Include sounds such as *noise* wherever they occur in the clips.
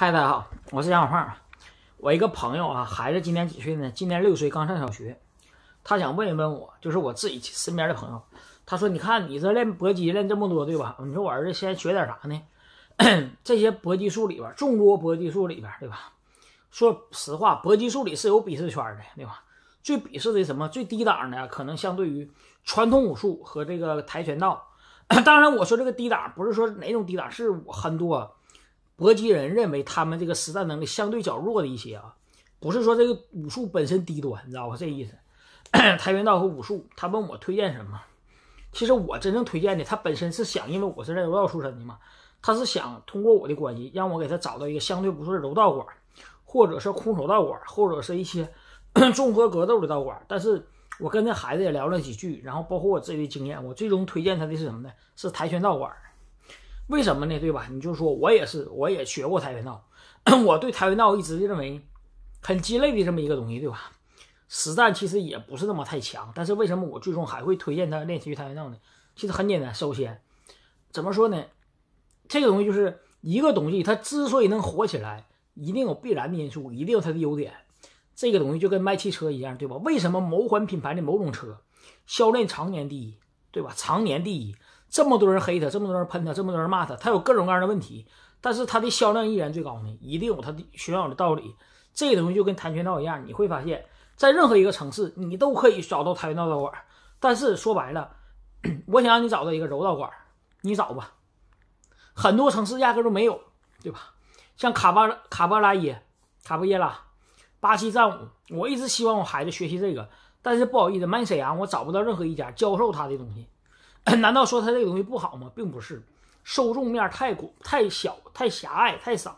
嗨，大家好，我是杨小胖。我一个朋友啊，孩子今年几岁呢？今年六岁，刚上小学。他想问一问我，就是我自己身边的朋友。他说：“你看，你这练搏击练这么多，对吧？你说我儿子先学点啥呢？*clears throat* 这些搏击术里边，众多搏击术里边，对吧？说实话，搏击术里是有鄙视圈的，对吧？最鄙视的什么？最低档的，可能相对于传统武术和这个跆拳道。*clears throat* 当然，我说这个低档不是说哪种低档，是很多。”搏击人认为他们这个实战能力相对较弱的一些啊，不是说这个武术本身低端，你知道吧？这意思，跆 *clears throat* 拳道和武术。他问我推荐什么，其实我真正推荐的，他本身是想，因为我是练柔道出身的嘛，他是想通过我的关系让我给他找到一个相对不错的柔道馆，或者是空手道馆，或者是一些 *clears throat* 综合格斗的道馆。但是我跟那孩子也聊了几句，然后包括我自己的经验，我最终推荐他的是什么呢？是跆拳道馆。为什么呢？对吧？你就说我也是，我也学过跆拳道，*clears throat* 我对跆拳道一直认为很鸡肋的这么一个东西，对吧？实战其实也不是那么太强。但是为什么我最终还会推荐他练习跆拳道呢？其实很简单，首先怎么说呢？这个东西就是一个东西，它之所以能火起来，一定有必然的因素，一定有它的优点。这个东西就跟卖汽车一样，对吧？为什么某款品牌的某种车销量常年第一，对吧？常年第一。这么多人黑他，这么多人喷他，这么多人骂他，他有各种各样的问题，但是他的销量依然最高呢，一定有他的玄奥的道理。这个东西就跟跆拳道一样，你会发现在任何一个城市，你都可以找到跆拳道道馆，但是说白了，*clears throat* 我想让你找到一个柔道馆，你找吧，很多城市压根都没有，对吧？像卡巴卡巴拉耶、卡布耶拉、巴西战舞，我一直希望我孩子学习这个，但是不好意思，曼沈阳我找不到任何一家教授他的东西。*clears throat* 难道说它这个东西不好吗？并不是，受众面太广、太小、太狭隘、太少，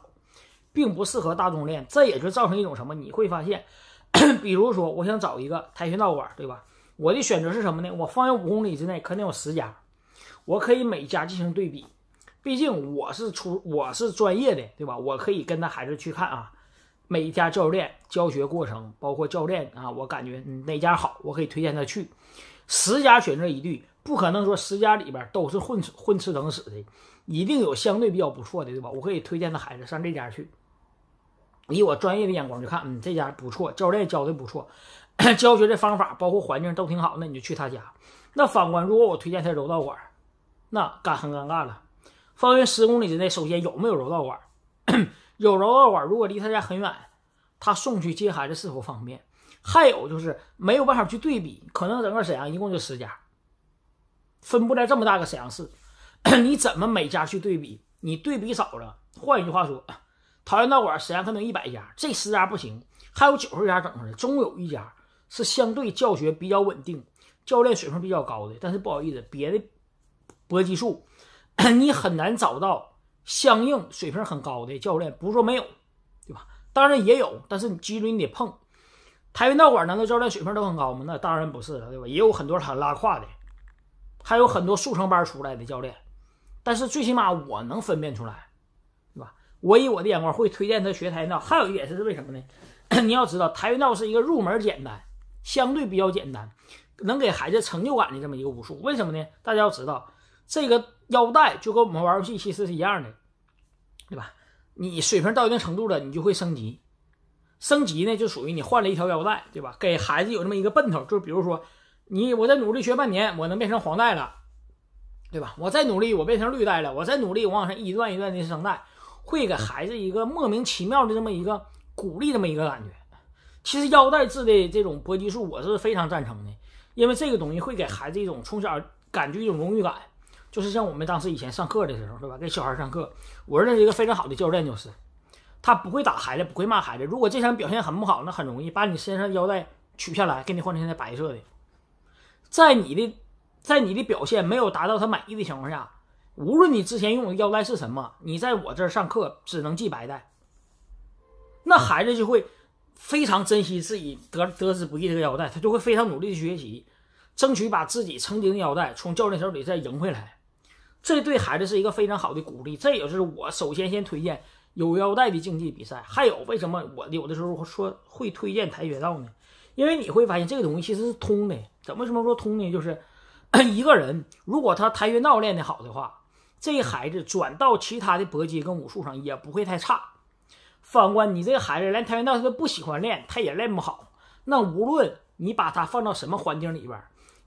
并不适合大众练。这也就造成一种什么？你会发现，*clears throat* 比如说，我想找一个跆拳道馆，对吧？我的选择是什么呢？我方圆五公里之内肯定有十家，我可以每家进行对比。毕竟我是出，我是专业的，对吧？我可以跟他孩子去看啊，每家教练、教学过程，包括教练啊，我感觉哪家好，我可以推荐他去。十家选择一对。不可能说十家里边都是混混吃等死的，一定有相对比较不错的，对吧？我可以推荐他孩子上这家去，以我专业的眼光去看，嗯，这家不错，教练教的不错，*clears throat* 教学的方法包括环境都挺好，那你就去他家。那反观，如果我推荐他柔道馆，那尴很尴尬了。方圆十公里之内，首先有没有柔道馆？*clears throat* 有柔道馆，如果离他家很远，他送去接孩子是否方便？还有就是没有办法去对比，可能整个沈阳一共就十家。分布在这么大个沈阳市，*clears throat* 你怎么每家去对比？你对比少了。换一句话说，跆拳道馆沈阳可能一百家，这十家不行，还有九十家整出来，总有一家是相对教学比较稳定，教练水平比较高的。但是不好意思，别的搏击术，*clears throat* 你很难找到相应水平很高的教练。不是说没有，对吧？当然也有，但是你记住你得碰。跆拳道馆难道教练水平都很高吗？那当然不是了，对吧？也有很多很拉胯的。还有很多速成班出来的教练，但是最起码我能分辨出来，对吧？我以我的眼光会推荐他学跆拳道。还有一点是为什么呢？*coughs* 你要知道，跆拳道是一个入门简单、相对比较简单，能给孩子成就感的这么一个武术。为什么呢？大家要知道，这个腰带就跟我们玩游戏其实是一样的，对吧？你水平到一定程度了，你就会升级。升级呢，就属于你换了一条腰带，对吧？给孩子有这么一个奔头，就比如说。你我再努力学半年，我能变成黄带了，对吧？我再努力，我变成绿带了；我再努力，我往上一段一段的升带，会给孩子一个莫名其妙的这么一个鼓励，这么一个感觉。其实腰带制的这种搏击术我是非常赞成的，因为这个东西会给孩子一种从小感觉一种荣誉感，就是像我们当时以前上课的时候，对吧？给小孩上课，我认识一个非常好的教练，就是他不会打孩子，不会骂孩子。如果这场表现很不好，那很容易把你身上腰带取下来，给你换成现在白色的。在你的，在你的表现没有达到他满意的情况下，无论你之前用的腰带是什么，你在我这儿上课只能系白带。那孩子就会非常珍惜自己得得之不易这个腰带，他就会非常努力的学习，争取把自己曾经的腰带从教练手里再赢回来。这对孩子是一个非常好的鼓励，这也是我首先先推荐有腰带的竞技比赛。还有为什么我有的时候说会推荐跆拳道呢？因为你会发现这个东西其实是通的，怎么什么说通呢？就是 *coughs* 一个人如果他跆拳道练得好的话，这孩子转到其他的搏击跟武术上也不会太差。反观你这个孩子，连跆拳道他都不喜欢练，他也练不好。那无论你把他放到什么环境里边，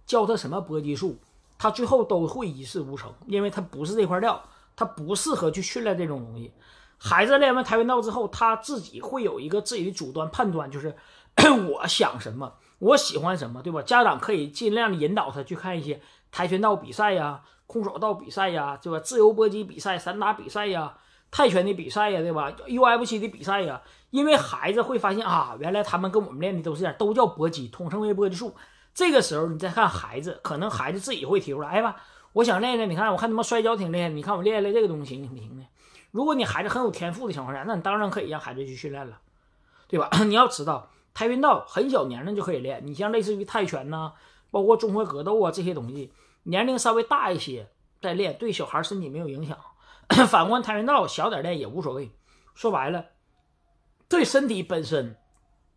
教他什么搏击术，他最后都会一事无成，因为他不是这块料，他不适合去训练这种东西。孩子练完跆拳道之后，他自己会有一个自己的主观判断，就是。*clears throat* 我想什么，我喜欢什么，对吧？家长可以尽量的引导他去看一些跆拳道比赛呀、空手道比赛呀，对吧？自由搏击比赛、散打比赛呀、泰拳的比赛呀，对吧？UFC 的比赛呀。因为孩子会发现啊，原来他们跟我们练的都是都叫搏击，统称为搏击术。这个时候你再看孩子，可能孩子自己会提出来，哎吧，我想练练。你看，我看他妈摔跤挺厉害，你看我练练这个东西，行不行呢？如果你孩子很有天赋的情况下，那你当然可以让孩子去训练了，对吧？*coughs* 你要知道。跆拳道很小年龄就可以练，你像类似于泰拳呐，包括综合格斗啊这些东西，年龄稍微大一些再练，对小孩身体没有影响。*coughs* 反观跆拳道，小点练也无所谓。说白了，对身体本身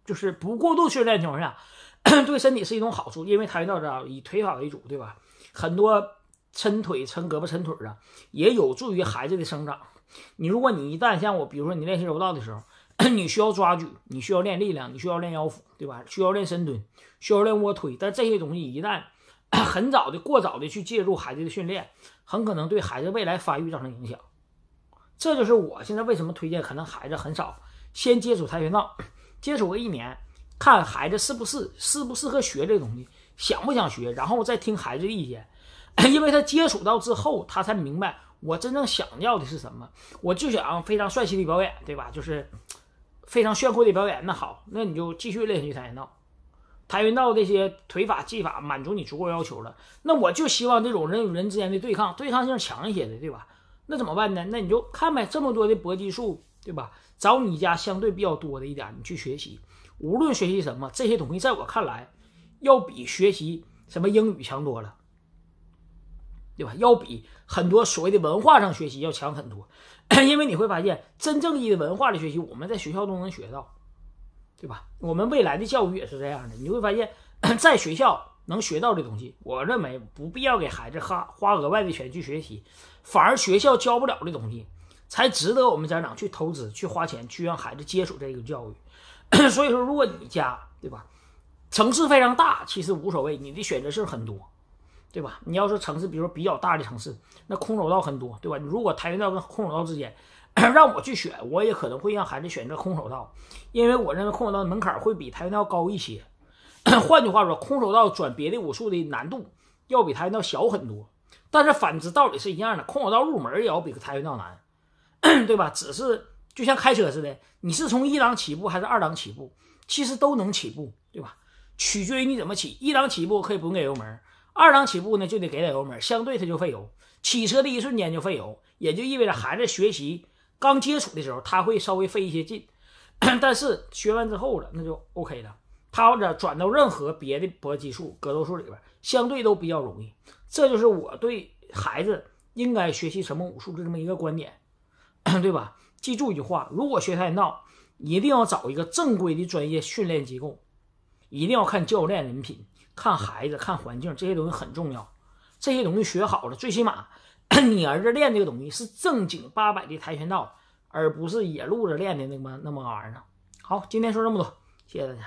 就是不过度训练情况下，*coughs* 对身体是一种好处。因为跆拳道以腿法为主，对吧？很多抻腿、抻胳膊、抻腿啊，也有助于孩子的生长。你如果你一旦像我，比如说你练习柔道的时候，*clears throat* 你需要抓举，你需要练力量，你需要练腰腹，对吧？需要练深蹲，需要练卧推。但这些东西一旦 *clears throat* 很早的、过早的去介入孩子的训练，很可能对孩子未来发育造成影响。这就是我现在为什么推荐，可能孩子很少先接触跆拳道，*clears throat* 接触个一年，看孩子适不适，适不适合学这东西，想不想学，然后再听孩子的意见，因为他接触到之后，他才明白我真正想要的是什么。我就想非常帅气的表演，对吧？就是。非常炫酷的表演，那好，那你就继续练习跆拳道，跆拳道这些腿法技法满足你足够要求了。那我就希望这种人与人之间的对抗，对抗性强一些的，对吧？那怎么办呢？那你就看呗，这么多的搏击术，对吧？找你家相对比较多的一点，你去学习。无论学习什么，这些东西在我看来，要比学习什么英语强多了。对吧？要比很多所谓的文化上学习要强很多，*coughs* 因为你会发现真正意义的文化的学习，我们在学校都能学到，对吧？我们未来的教育也是这样的。你会发现，在学校能学到的东西，我认为不必要给孩子花花额外的钱去学习，反而学校教不了的东西，才值得我们家长去投资、去花钱、去让孩子接触这个教育。*coughs* 所以说，如果你家对吧，城市非常大，其实无所谓，你的选择性很多。对吧？你要说城市，比如说比较大的城市，那空手道很多，对吧？如果跆拳道跟空手道之间，让我去选，我也可能会让孩子选择空手道，因为我认为空手道门槛会比跆拳道高一些。*coughs* 换句话说，空手道转别的武术的难度要比跆拳道小很多。但是反之道理是一样的，空手道入门也要比跆拳道难，*coughs* 对吧？只是就像开车似的，你是从一档起步还是二档起步，其实都能起步，对吧？取决于你怎么起，一档起步可以不用给油门。二档起步呢，就得给点油门，相对它就费油。起车的一瞬间就费油，也就意味着孩子学习刚接触的时候，他会稍微费一些劲。*coughs* 但是学完之后了，那就 OK 了。他或者转到任何别的搏击术、格斗术里边，相对都比较容易。这就是我对孩子应该学习什么武术的这么一个观点，*coughs* 对吧？记住一句话：如果学跆拳道，一定要找一个正规的专业训练机构，一定要看教练人品。看孩子，看环境，这些东西很重要。这些东西学好了，最起码 *clears throat* 你儿子练这个东西是正经八百的跆拳道，而不是野路子练的那么那么玩意儿。好，今天说这么多，谢谢大家。